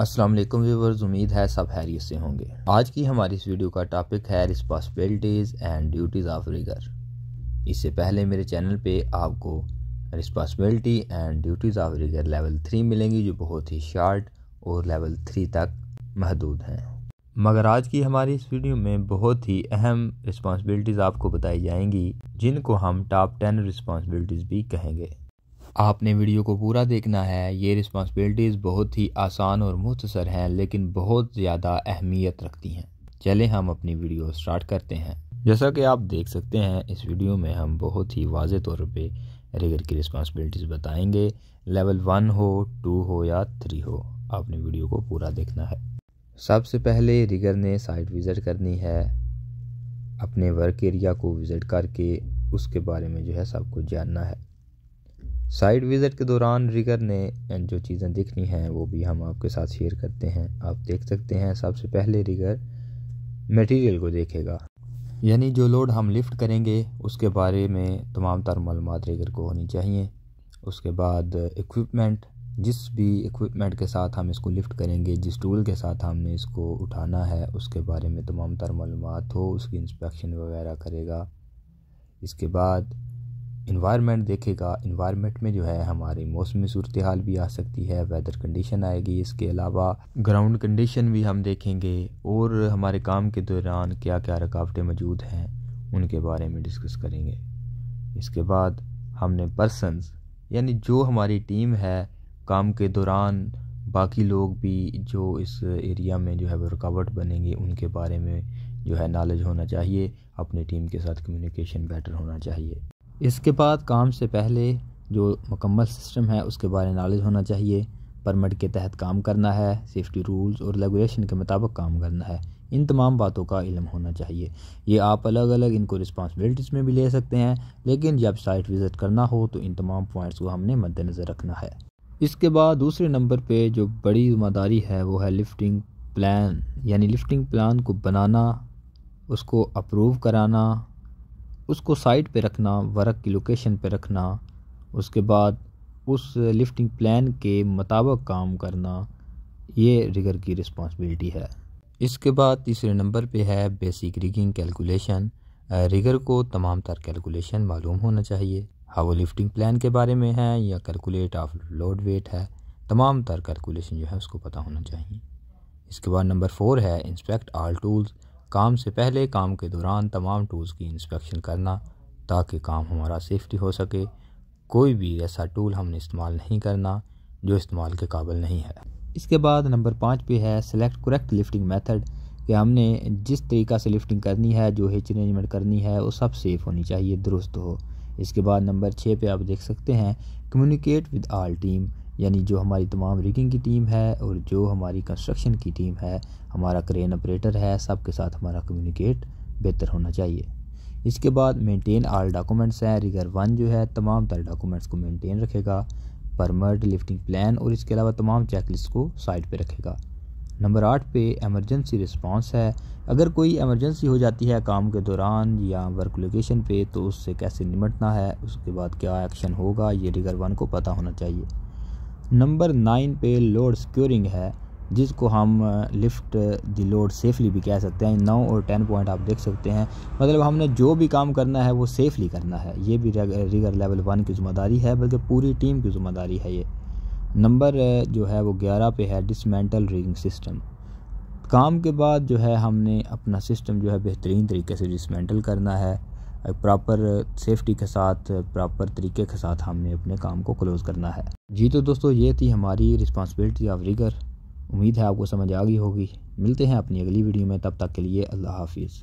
Aslam viewers उम्मीद है सब हैरियत से होंगे आज की हमारी इस वीडियो का टॉपिक है responsibilities and duties of rigger इससे पहले मेरे चैनल पे आपको responsibility and duties of rigger level three मिलेंगी जो बहुत ही शार्ट और लेवल थ्री तक महदूद हैं मगर आज की हमारी इस वीडियो में बहुत ही अहम रिस्पॉन्सिबिलिटीज़ आपको बताई जाएंगी जिनको हम टॉप टेन रिस्पॉन्सिबिलिटीज़ भी कहेंगे आपने वीडियो को पूरा देखना है ये रिस्पॉन्सिबिलिटीज़ बहुत ही आसान और मुख्तसर हैं लेकिन बहुत ज़्यादा अहमियत रखती हैं चले हम अपनी वीडियो स्टार्ट करते हैं जैसा कि आप देख सकते हैं इस वीडियो में हम बहुत ही वाज तौर पर रिगर की रिस्पॉन्सिबिलिटीज़ बताएंगे लेवल वन हो टू हो या थ्री हो आपने वीडियो को पूरा देखना है सबसे पहले रिगर ने साइट विज़िट करनी है अपने वर्क एरिया को विज़िट करके उसके बारे में जो है सबको जानना है साइड विज़िट के दौरान रिगर ने जो चीज़ें देखनी हैं वो भी हम आपके साथ शेयर करते हैं आप देख सकते हैं सबसे पहले रिगर मटेरियल को देखेगा यानी जो लोड हम लिफ्ट करेंगे उसके बारे में तमाम तर मालूम रिगर को होनी चाहिए उसके बाद इक्विपमेंट जिस भी इक्विपमेंट के साथ हम इसको लिफ्ट करेंगे जिस टूल के साथ हमने इसको उठाना है उसके बारे में तमाम तर मालूम हो उसकी इंस्पेक्शन वगैरह करेगा इसके बाद इन्वायरमेंट देखेगा इन्वायरमेंट में जो है हमारी मौसमी सूरत हाल भी आ सकती है वेदर कंडीशन आएगी इसके अलावा ग्राउंड कंडीशन भी हम देखेंगे और हमारे काम के दौरान क्या क्या रुकावटें मौजूद हैं उनके बारे में डिस्कस करेंगे इसके बाद हमने पर्सनस यानी जो हमारी टीम है काम के दौरान बाकी लोग भी जो इस एरिया में जो है वो रुकावट बनेंगे उनके बारे में जो है नॉलेज होना चाहिए अपनी टीम के साथ कम्युनिकेशन बेटर होना चाहिए इसके बाद काम से पहले जो मुकम्मल सिस्टम है उसके बारे में नॉलेज होना चाहिए परमिट के तहत काम करना है सेफ्टी रूल्स और रेगुलेशन के मुताबिक काम करना है इन तमाम बातों का इलम होना चाहिए ये आप अलग अलग इनको रिस्पांसिबिलिटीज़ में भी ले सकते हैं लेकिन जब साइट विज़िट करना हो तो इन तमाम पॉइंट्स को हमने मद्दनज़र रखना है इसके बाद दूसरे नंबर पे जो बड़ी जिम्मेदारी है वो है लिफ्टिंग प्लान यानी लिफ्टिंग प्लान को बनाना उसको अप्रूव कराना उसको साइड पे रखना वर्क की लोकेशन पे रखना उसके बाद उस लिफ्टिंग प्लान के मुताबिक काम करना ये रिगर की रिस्पांसिबिलिटी है इसके बाद तीसरे नंबर पे है बेसिक रिगिंग कैलकुलेशन रिगर को तमाम तर कैलकुलेशन मालूम होना चाहिए हाँ वो लिफ्टिंग प्लान के बारे में है या कैलकुलेट ऑफ लोड वेट है तमाम तर कैलकुलेशन जो है उसको पता होना चाहिए इसके बाद नंबर फोर है इंस्पेक्ट आल टूल्स काम से पहले काम के दौरान तमाम टूल्स की इंस्पेक्शन करना ताकि काम हमारा सेफ्टी हो सके कोई भी ऐसा टूल हमने इस्तेमाल नहीं करना जो इस्तेमाल के काबिल नहीं है इसके बाद नंबर पाँच पे है सेलेक्ट करेक्ट लिफ्टिंग मेथड कि हमने जिस तरीक़ा से लिफ्टिंग करनी है जो हिच अरेंजमेंट करनी है वो सब सेफ़ होनी चाहिए दुरुस्त हो इसके बाद नंबर छः पे आप देख सकते हैं कम्युनिकेट विद आल टीम यानी जो हमारी तमाम रिगिंग की टीम है और जो हमारी कंस्ट्रक्शन की टीम है हमारा क्रेन ऑपरेटर है सब के साथ हमारा कम्युनिकेट बेहतर होना चाहिए इसके बाद मेंटेन आल डॉक्यूमेंट्स हैं रिगर वन जो है तमाम तरह डॉक्यूमेंट्स को मेंटेन रखेगा परमर्ड लिफ्टिंग प्लान और इसके अलावा तमाम चेकलिस्ट को साइड पर रखेगा नंबर आठ पे एमरजेंसी रिस्पांस है अगर कोई एमरजेंसी हो जाती है काम के दौरान या वर्क लोकेशन पे तो उससे कैसे निमटना है उसके बाद क्या एक्शन होगा ये रिगर वन को पता होना चाहिए नंबर नाइन पे लोड स्क्योरिंग है जिसको हम लिफ्ट द लोड सेफली भी कह सकते हैं नौ और टेन पॉइंट आप देख सकते हैं मतलब हमने जो भी काम करना है वो सेफली करना है ये भी रिगर लेवल वन की जिम्मेदारी है बल्कि पूरी टीम की जिम्मेदारी है ये नंबर जो है वो ग्यारह पे है डिसमेंटल रिगिंग सिस्टम काम के बाद जो है हमने अपना सिस्टम जो है बेहतरीन तरीके से डिसमेंटल करना है प्रॉपर सेफ्टी के साथ प्रॉपर तरीके के साथ हमने अपने काम को क्लोज़ करना है जी तो दोस्तों ये थी हमारी रिस्पॉन्सिबिलिटी ऑफ रिगर उम्मीद है आपको समझ आ गई होगी मिलते हैं अपनी अगली वीडियो में तब तक के लिए अल्लाह हाफिज़